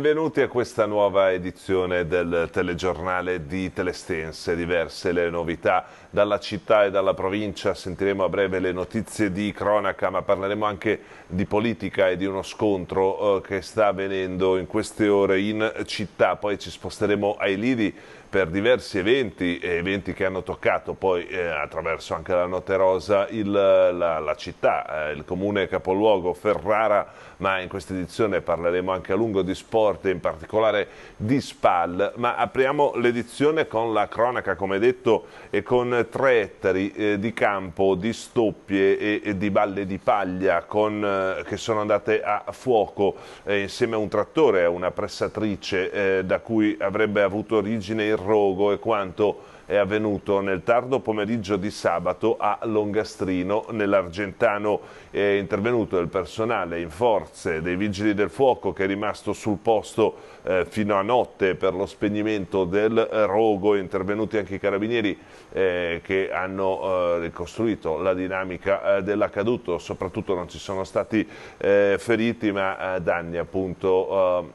Benvenuti a questa nuova edizione del telegiornale di Telestense, diverse le novità dalla città e dalla provincia, sentiremo a breve le notizie di cronaca, ma parleremo anche di politica e di uno scontro eh, che sta avvenendo in queste ore in città, poi ci sposteremo ai lidi per diversi eventi, eventi che hanno toccato poi eh, attraverso anche la Notte Rosa il, la, la, città, eh, il comune capoluogo Ferrara, ma in questa edizione parleremo anche a lungo di sport e in particolare di SPAL, ma apriamo l'edizione con la cronaca come detto e con tre ettari eh, di campo, di stoppie e, e di balle di paglia con, eh, che sono andate a fuoco eh, insieme a un trattore, a una pressatrice eh, da cui avrebbe avuto origine il rogo e quanto è avvenuto nel tardo pomeriggio di sabato a Longastrino, nell'Argentano. È intervenuto il personale in forze dei Vigili del Fuoco che è rimasto sul posto eh, fino a notte per lo spegnimento del rogo. Intervenuti anche i carabinieri eh, che hanno eh, ricostruito la dinamica eh, dell'accaduto. Soprattutto non ci sono stati eh, feriti ma eh, danni appunto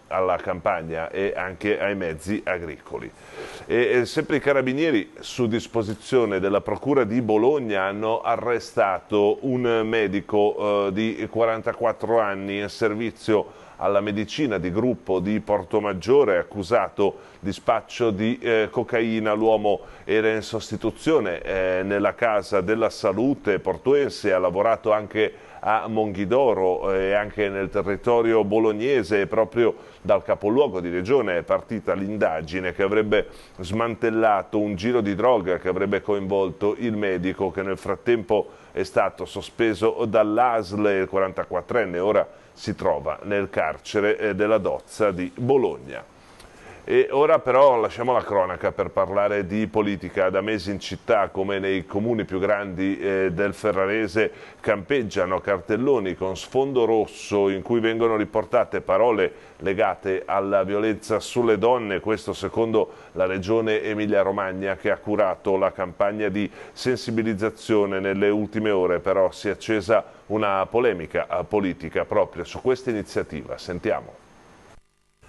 alla campagna e anche ai mezzi agricoli. E, sempre i carabinieri su disposizione della Procura di Bologna, hanno arrestato un medico eh, di 44 anni in servizio alla medicina di gruppo di Portomaggiore, accusato di spaccio di eh, cocaina. L'uomo era in sostituzione eh, nella casa della salute portuense, ha lavorato anche a Monghidoro e anche nel territorio bolognese, proprio dal capoluogo di regione è partita l'indagine che avrebbe smantellato un giro di droga che avrebbe coinvolto il medico che nel frattempo è stato sospeso dall'ASL, il 44enne ora si trova nel carcere eh, della Dozza di Bologna. E ora però lasciamo la cronaca per parlare di politica. Da mesi in città, come nei comuni più grandi eh, del Ferrarese, campeggiano cartelloni con sfondo rosso in cui vengono riportate parole legate alla violenza sulle donne, questo secondo la regione Emilia-Romagna che ha curato la campagna di sensibilizzazione. Nelle ultime ore però si è accesa una polemica politica proprio su questa iniziativa. Sentiamo.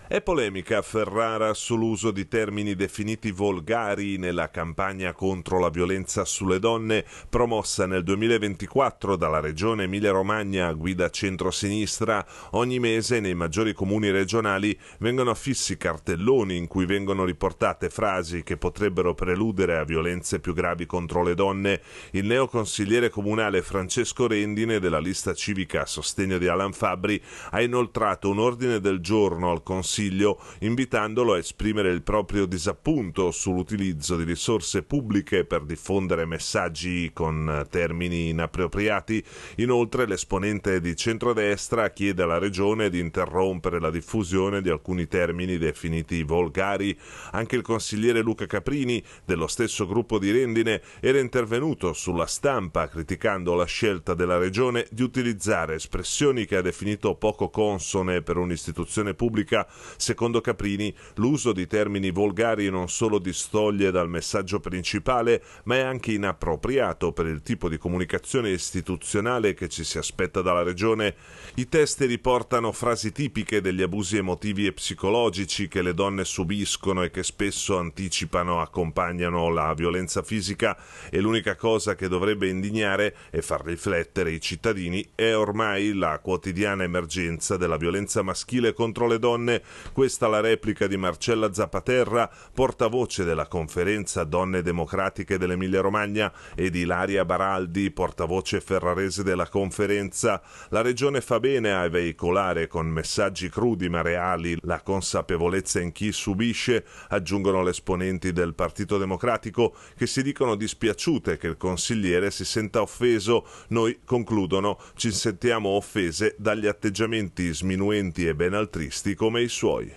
È polemica a Ferrara sull'uso di termini definiti volgari nella campagna contro la violenza sulle donne promossa nel 2024 dalla regione Emilia-Romagna a guida centro-sinistra. Ogni mese nei maggiori comuni regionali vengono affissi cartelloni in cui vengono riportate frasi che potrebbero preludere a violenze più gravi contro le donne. Il neoconsigliere comunale Francesco Rendine della lista civica a sostegno di Alan Fabri ha inoltrato un ordine del giorno al Consiglio Consiglio, invitandolo a esprimere il proprio disappunto sull'utilizzo di risorse pubbliche per diffondere messaggi con termini inappropriati. Inoltre l'esponente di centrodestra chiede alla Regione di interrompere la diffusione di alcuni termini definiti volgari. Anche il consigliere Luca Caprini, dello stesso gruppo di Rendine, era intervenuto sulla stampa criticando la scelta della Regione di utilizzare espressioni che ha definito poco consone per un'istituzione pubblica Secondo Caprini, l'uso di termini volgari non solo distoglie dal messaggio principale, ma è anche inappropriato per il tipo di comunicazione istituzionale che ci si aspetta dalla Regione. I testi riportano frasi tipiche degli abusi emotivi e psicologici che le donne subiscono e che spesso anticipano, accompagnano la violenza fisica e l'unica cosa che dovrebbe indignare e far riflettere i cittadini è ormai la quotidiana emergenza della violenza maschile contro le donne questa la replica di Marcella Zapaterra, portavoce della conferenza Donne Democratiche dell'Emilia Romagna, e di Ilaria Baraldi, portavoce ferrarese della conferenza. La regione fa bene a veicolare con messaggi crudi ma reali la consapevolezza in chi subisce, aggiungono le esponenti del Partito Democratico che si dicono dispiaciute che il consigliere si senta offeso. Noi, concludono, ci sentiamo offese dagli atteggiamenti sminuenti e ben altristi come i suoi suoi.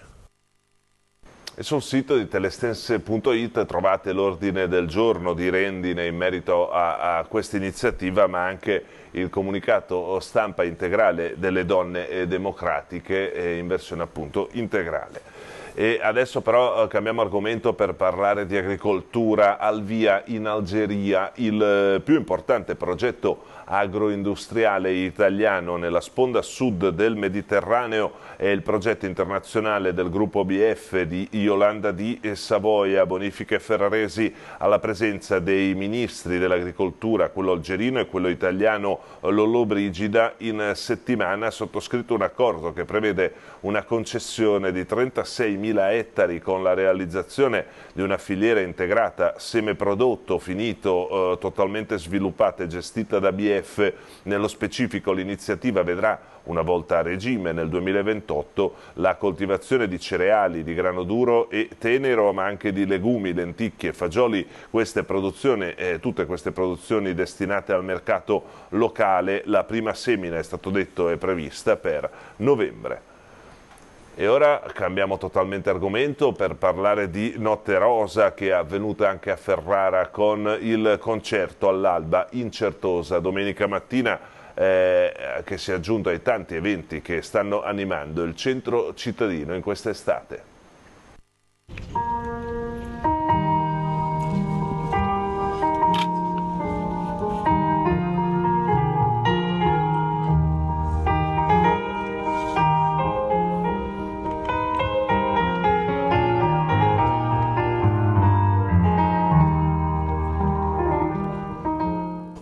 E sul sito di telestense.it trovate l'ordine del giorno di Rendine in merito a, a questa iniziativa, ma anche il comunicato stampa integrale delle donne eh, democratiche eh, in versione appunto integrale. E adesso però eh, cambiamo argomento per parlare di agricoltura. Al via in Algeria il più importante progetto agroindustriale italiano nella sponda sud del Mediterraneo è il progetto internazionale del gruppo BF di Iolanda di Savoia, bonifiche ferraresi alla presenza dei ministri dell'agricoltura, quello algerino e quello italiano Brigida in settimana ha sottoscritto un accordo che prevede una concessione di 36.000 ettari con la realizzazione di una filiera integrata seme finito eh, totalmente sviluppata e gestita da BF l'ABF, nello specifico l'iniziativa vedrà una volta a regime nel 2028 la coltivazione di cereali, di grano duro e tenero, ma anche di legumi, lenticchie, fagioli, queste eh, tutte queste produzioni destinate al mercato locale. La prima semina, è stato detto, è prevista per novembre. E ora cambiamo totalmente argomento per parlare di Notte Rosa che è avvenuta anche a Ferrara con il concerto all'alba incertosa domenica mattina eh, che si è aggiunto ai tanti eventi che stanno animando il centro cittadino in quest'estate.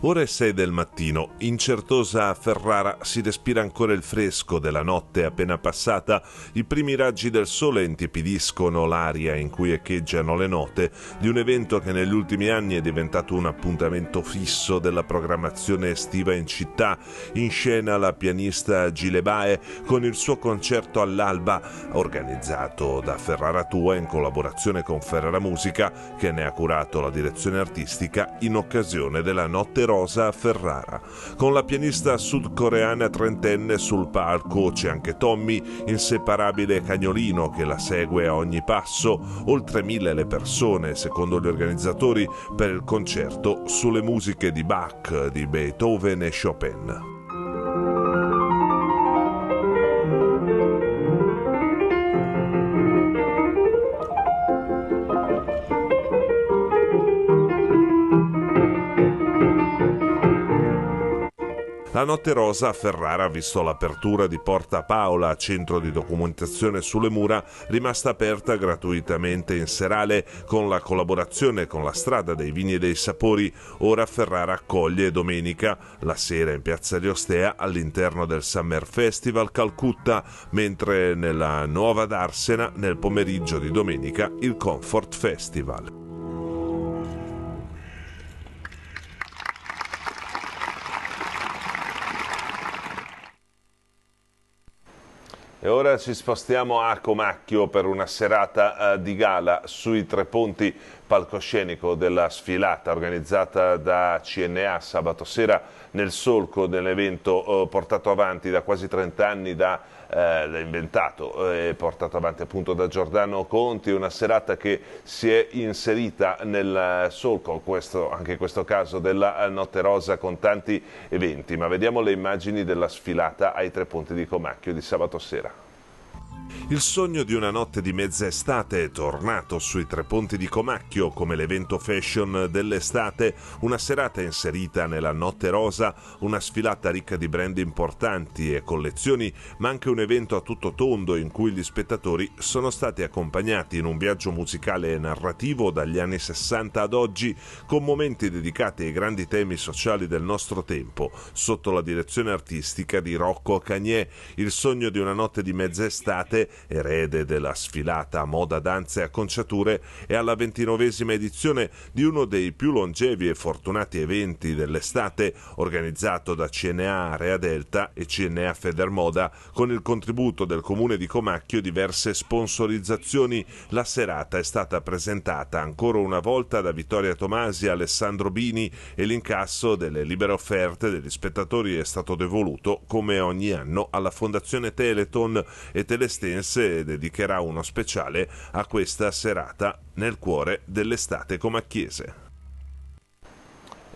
Ore 6 del mattino, in certosa Ferrara si respira ancora il fresco della notte appena passata, i primi raggi del sole intipidiscono l'aria in cui echeggiano le note di un evento che negli ultimi anni è diventato un appuntamento fisso della programmazione estiva in città. In scena la pianista Gilebae con il suo concerto all'alba, organizzato da Ferrara Tua in collaborazione con Ferrara Musica, che ne ha curato la direzione artistica in occasione della notte rossa Rosa a Ferrara. Con la pianista sudcoreana trentenne sul palco c'è anche Tommy, inseparabile cagnolino che la segue a ogni passo, oltre mille le persone, secondo gli organizzatori, per il concerto sulle musiche di Bach, di Beethoven e Chopin. La Notte Rosa a Ferrara ha visto l'apertura di Porta Paola, centro di documentazione sulle mura, rimasta aperta gratuitamente in serale con la collaborazione con la Strada dei Vini e dei Sapori. Ora Ferrara accoglie domenica la sera in Piazza di Ostea all'interno del Summer Festival Calcutta, mentre nella nuova d'Arsena nel pomeriggio di domenica il Comfort Festival. E ora ci spostiamo a Comacchio per una serata eh, di gala sui tre ponti palcoscenico della sfilata organizzata da CNA sabato sera nel solco dell'evento eh, portato avanti da quasi 30 anni da eh, inventato eh, e portato avanti appunto da Giordano Conti, una serata che si è inserita nel solco, questo, anche in questo caso, della Notte Rosa con tanti eventi, ma vediamo le immagini della sfilata ai tre punti di Comacchio di sabato sera. Il sogno di una notte di mezza estate è tornato sui tre ponti di Comacchio come l'evento fashion dell'estate, una serata inserita nella Notte Rosa, una sfilata ricca di brand importanti e collezioni, ma anche un evento a tutto tondo in cui gli spettatori sono stati accompagnati in un viaggio musicale e narrativo dagli anni 60 ad oggi, con momenti dedicati ai grandi temi sociali del nostro tempo, sotto la direzione artistica di Rocco Cagnè. Il sogno di una notte di mezza estate Arte, erede della sfilata moda, danze e acconciature, è alla ventinovesima edizione di uno dei più longevi e fortunati eventi dell'estate organizzato da CNA Area Delta e CNA Federmoda con il contributo del comune di Comacchio e diverse sponsorizzazioni. La serata è stata presentata ancora una volta da Vittoria Tomasi, e Alessandro Bini e l'incasso delle libere offerte degli spettatori è stato devoluto come ogni anno alla Fondazione Teleton e Telestia Estense dedicherà uno speciale a questa serata nel cuore dell'estate comacchiese.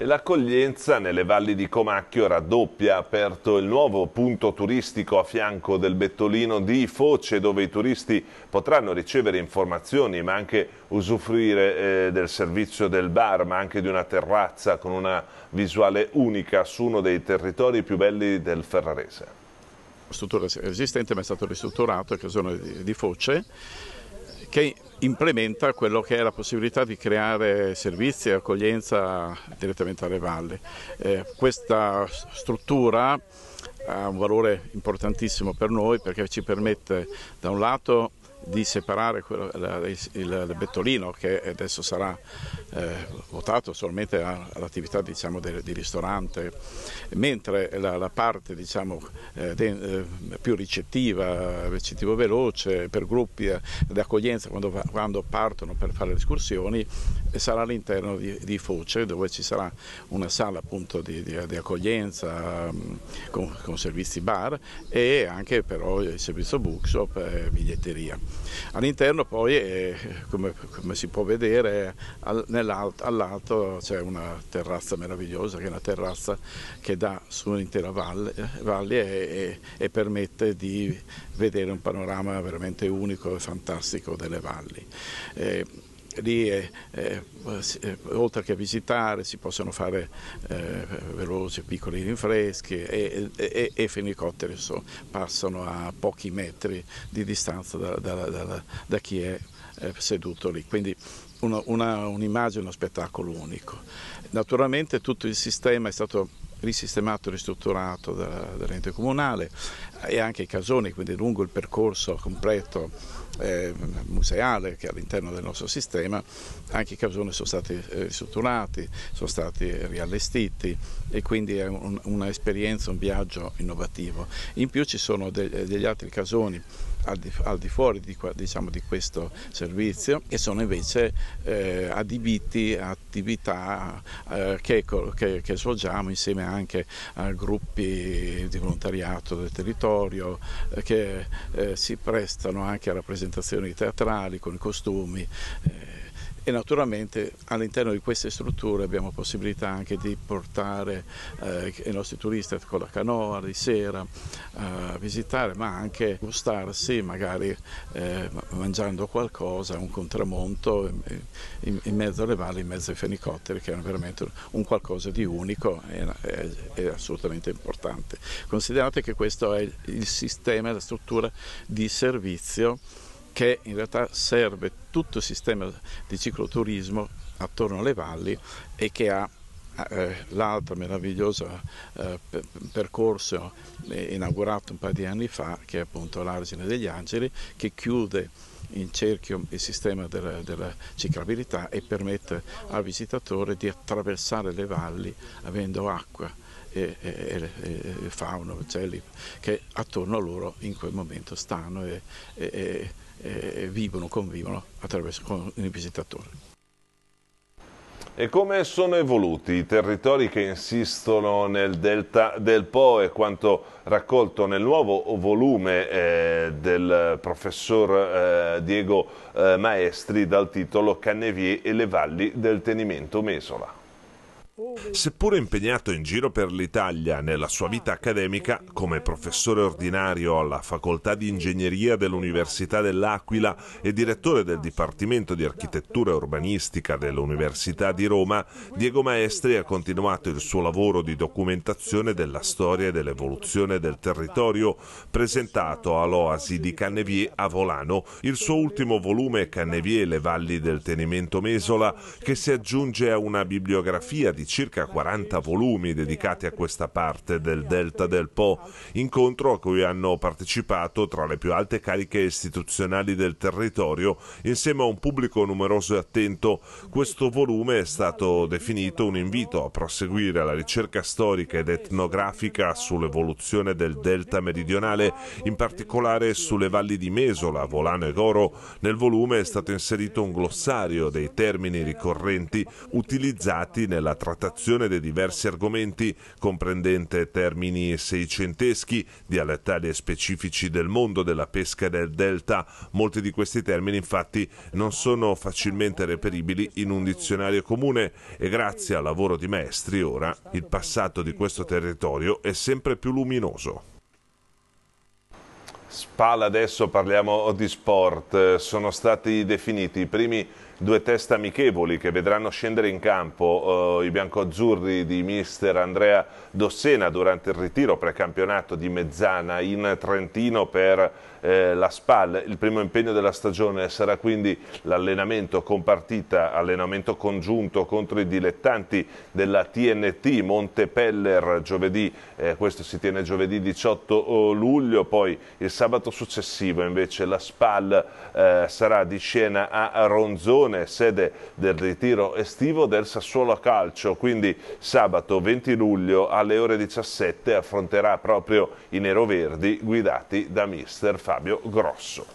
L'accoglienza nelle valli di Comacchio raddoppia, aperto il nuovo punto turistico a fianco del Bettolino di Foce dove i turisti potranno ricevere informazioni ma anche usufruire eh, del servizio del bar ma anche di una terrazza con una visuale unica su uno dei territori più belli del Ferrarese struttura esistente ma è stato ristrutturato, che sono di, di Foce, che implementa quello che è la possibilità di creare servizi e accoglienza direttamente alle valli. Eh, questa struttura ha un valore importantissimo per noi perché ci permette da un lato di separare quello, la, il, il, Bettolino che adesso sarà eh, votato solamente all'attività diciamo, di, ristorante, mentre la, la parte diciamo, eh, de, eh, più ricettiva, recettivo veloce, per gruppi eh, d'accoglienza quando, quando, partono per fare le escursioni sarà all'interno di, di, Foce dove ci sarà una sala appunto di, di accoglienza mm, con, con, servizi bar e anche però il servizio bookshop e biglietteria. All'interno poi, eh, come, come, si può vedere, al, al c'è una terrazza meravigliosa, che è una terrazza che dà su un'intera valle, valle e, e, e, permette di vedere un panorama veramente unico e fantastico delle valli. Eh, lì è, è, oltre che visitare si possono fare eh, veloci piccoli rinfreschi e, e, e, fenicotteri so, passano a pochi metri di distanza da, da, da, da chi è, è eh, seduto lì. Quindi un'immagine, un uno spettacolo unico. Naturalmente tutto il sistema è stato risistemato e ristrutturato dall'ente comunale e anche i casoni, quindi lungo il percorso completo eh, museale che è all'interno del nostro sistema, anche i casoni sono stati eh, ristrutturati, sono stati riallestiti e quindi è un'esperienza, un, un viaggio innovativo. In più ci sono de, degli altri casoni al di, al di fuori di, diciamo, di, questo servizio che sono invece eh, adibiti a attività eh, che, che, che, svolgiamo insieme anche a gruppi di volontariato del territorio eh, che eh, si prestano anche a rappresentazioni teatrali con i costumi. Eh, e naturalmente all'interno di queste strutture abbiamo possibilità anche di portare eh, i nostri turisti con la canoa di sera eh, a visitare ma anche gustarsi magari eh, mangiando qualcosa, un contramonto in, in, mezzo alle valli, in mezzo ai fenicotteri che è veramente un qualcosa di unico e, e, e assolutamente importante. Considerate che questo è il sistema, la struttura di servizio che in realtà serve tutto il sistema di cicloturismo attorno alle valli e che ha eh, l'altro meraviglioso eh, percorso eh, inaugurato un paio di anni fa che è appunto l'Argine degli Angeli che chiude in cerchio il sistema della, della, ciclabilità e permette al visitatore di attraversare le valli avendo acqua e, e, e, fauna, uccelli che attorno a loro in quel momento stanno e eh, vivono, convivono attraverso con il visitatore. E come sono evoluti i territori che insistono nel delta del Po e quanto raccolto nel nuovo volume eh, del professor eh, Diego eh, Maestri dal titolo Cannevier e le valli del tenimento Mesola? Seppure impegnato in giro per l'Italia nella sua vita accademica, come professore ordinario alla Facoltà di Ingegneria dell'Università dell'Aquila e direttore del Dipartimento di Architettura Urbanistica dell'Università di Roma, Diego Maestri ha continuato il suo lavoro di documentazione della storia e dell'evoluzione del territorio presentato all'Oasi di Cannevie a Volano, il suo ultimo volume Cannevie e le valli del tenimento Mesola, che si aggiunge a una bibliografia di circa 40 volumi dedicati a questa parte del Delta del Po, incontro a cui hanno partecipato tra le più alte cariche istituzionali del territorio insieme a un pubblico numeroso e attento. Questo volume è stato definito un invito a proseguire la ricerca storica ed etnografica sull'evoluzione del Delta meridionale, in particolare sulle valli di Mesola, Volano e Goro. Nel volume è stato inserito un glossario dei termini ricorrenti utilizzati nella trattazione trattazione dei diversi argomenti, comprendente termini seicenteschi, dialettali e specifici del mondo della pesca e del delta. Molti di questi termini infatti non sono facilmente reperibili in un dizionario comune e grazie al lavoro di maestri ora il passato di questo territorio è sempre più luminoso. Spalla adesso parliamo di sport, sono stati definiti i primi due teste amichevoli che vedranno scendere in campo eh, i biancoazzurri di mister Andrea Dossena durante il ritiro precampionato di Mezzana in Trentino per eh, la SPAL. Il primo impegno della stagione sarà quindi l'allenamento con partita, allenamento congiunto contro i dilettanti della TNT Montepeller giovedì, eh, questo si tiene giovedì 18 eh, luglio, poi il sabato successivo invece la SPAL eh, sarà di scena a Ronzone, sede del ritiro estivo del Sassuolo Calcio, quindi sabato 20 luglio alle ore 17 affronterà proprio i neroverdi guidati da mister Fabio. Fabio Grosso.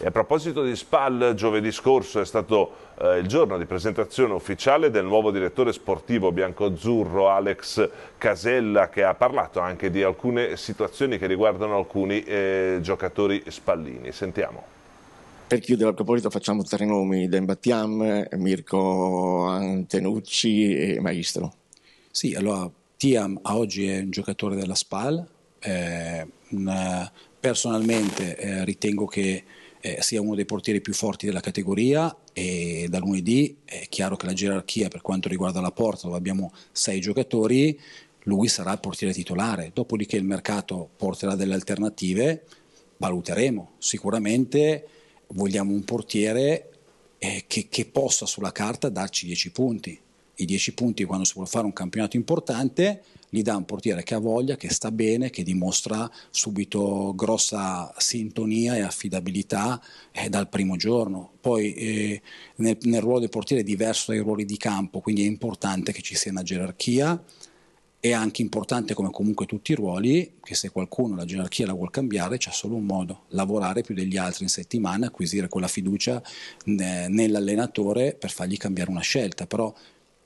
E a proposito di SPAL, giovedì scorso è stato eh, il giorno di presentazione ufficiale del nuovo direttore sportivo biancoazzurro Alex Casella che ha parlato anche di alcune situazioni che riguardano alcuni eh, giocatori spallini. Sentiamo. Per chiudere a proposito facciamo tre nomi, Dan Battiam, Mirko Antenucci e Maestro. Sì, allora Tiam oggi è un giocatore della SPAL, eh, un Personalmente eh, ritengo che eh, sia uno dei portieri più forti della categoria e da lunedì è chiaro che la gerarchia per quanto riguarda la porta dove abbiamo sei giocatori, lui sarà il portiere titolare, dopodiché il mercato porterà delle alternative, valuteremo. Sicuramente vogliamo un portiere eh, che, che possa sulla carta darci 10 punti. I 10 punti quando si vuole fare un campionato importante gli dà un portiere che ha voglia, che sta bene, che dimostra subito grossa sintonia e affidabilità eh, dal primo giorno. Poi eh, nel, nel ruolo del portiere è diverso dai ruoli di campo, quindi è importante che ci sia una gerarchia, è anche importante come comunque tutti i ruoli che se qualcuno la gerarchia la vuole cambiare c'è solo un modo, lavorare più degli altri in settimana, acquisire quella fiducia eh, nell'allenatore per fargli cambiare una scelta, però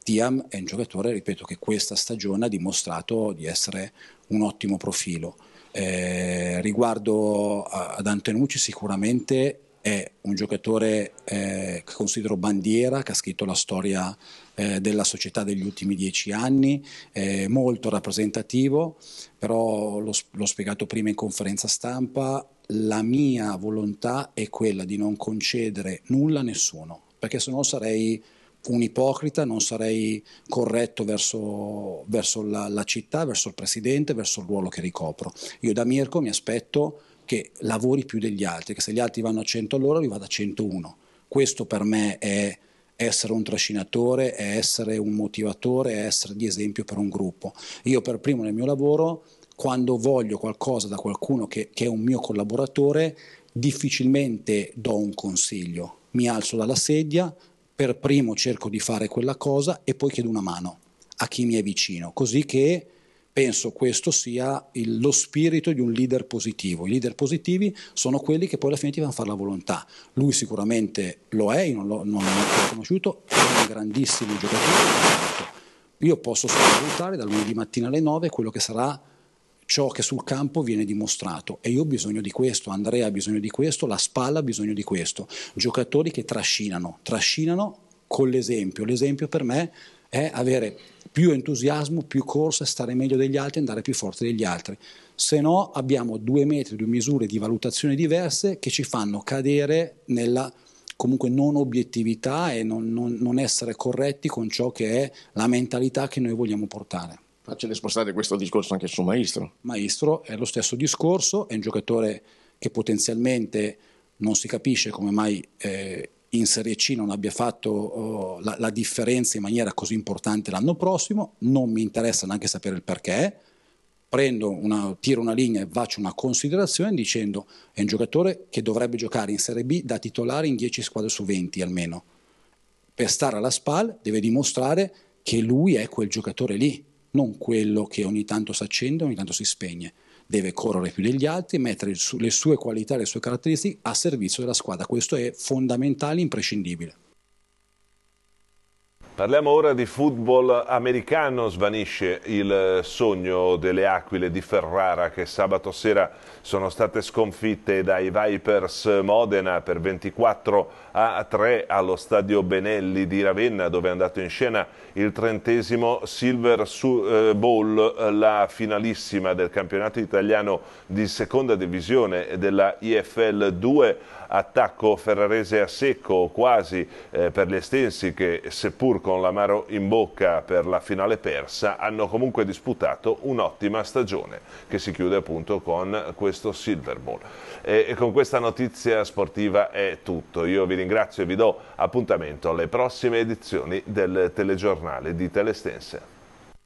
Tiam è un giocatore, ripeto, che questa stagione ha dimostrato di essere un ottimo profilo. Eh, riguardo ad Antenucci sicuramente è un giocatore eh, che considero bandiera, che ha scritto la storia eh, della società degli ultimi dieci anni, eh, molto rappresentativo, però l'ho, l'ho spiegato prima in conferenza stampa, la mia volontà è quella di non concedere nulla a nessuno, perché se no sarei un ipocrita, non sarei corretto verso, verso la, la città, verso il presidente, verso il ruolo che ricopro. Io da Mirko mi aspetto che lavori più degli altri, che se gli altri vanno a 100 all'ora lui vada a 101. Questo per me è essere un trascinatore, è essere un motivatore, è essere di esempio per un gruppo. Io per primo nel mio lavoro, quando voglio qualcosa da qualcuno che, che è un mio collaboratore, difficilmente do un consiglio. Mi alzo dalla sedia, per primo cerco di fare quella cosa e poi chiedo una mano a chi mi è vicino, così che penso questo sia il, lo spirito di un leader positivo. I leader positivi sono quelli che poi alla fine ti vanno fare la volontà. Lui sicuramente lo è, io non l'ho, non l'ho conosciuto, è un grandissimo giocatore. Io posso solo valutare dal lunedì mattina alle 9 quello che sarà ciò che sul campo viene dimostrato e io ho bisogno di questo, Andrea ha bisogno di questo, la spalla ha bisogno di questo, giocatori che trascinano, trascinano con l'esempio, l'esempio per me è avere più entusiasmo, più corsa, stare meglio degli altri, andare più forte degli altri, se no abbiamo due metri, due misure di valutazione diverse che ci fanno cadere nella comunque non obiettività e non, non, non essere corretti con ciò che è la mentalità che noi vogliamo portare. Facile spostare questo discorso anche su Maestro. Maestro è lo stesso discorso, è un giocatore che potenzialmente non si capisce come mai eh, in Serie C non abbia fatto oh, la, la, differenza in maniera così importante l'anno prossimo, non mi interessa neanche sapere il perché, prendo una, tiro una linea e faccio una considerazione dicendo è un giocatore che dovrebbe giocare in Serie B da titolare in 10 squadre su 20 almeno. Per stare alla SPAL deve dimostrare che lui è quel giocatore lì non quello che ogni tanto si accende, ogni tanto si spegne. Deve correre più degli altri, mettere le sue qualità, le sue caratteristiche a servizio della squadra. Questo è fondamentale, imprescindibile. Parliamo ora di football americano, svanisce il eh, sogno delle Aquile di Ferrara che sabato sera sono state sconfitte dai Vipers Modena per 24 a 3 allo stadio Benelli di Ravenna dove è andato in scena il trentesimo Silver eh, Bowl, la finalissima del campionato italiano di seconda divisione della IFL 2 attacco ferrarese a secco quasi eh, per gli estensi che seppur con l'amaro in bocca per la finale persa hanno comunque disputato un'ottima stagione che si chiude appunto con questo Silver Bowl. E, e con questa notizia sportiva è tutto, io vi ringrazio e vi do appuntamento alle prossime edizioni del telegiornale di Telestense.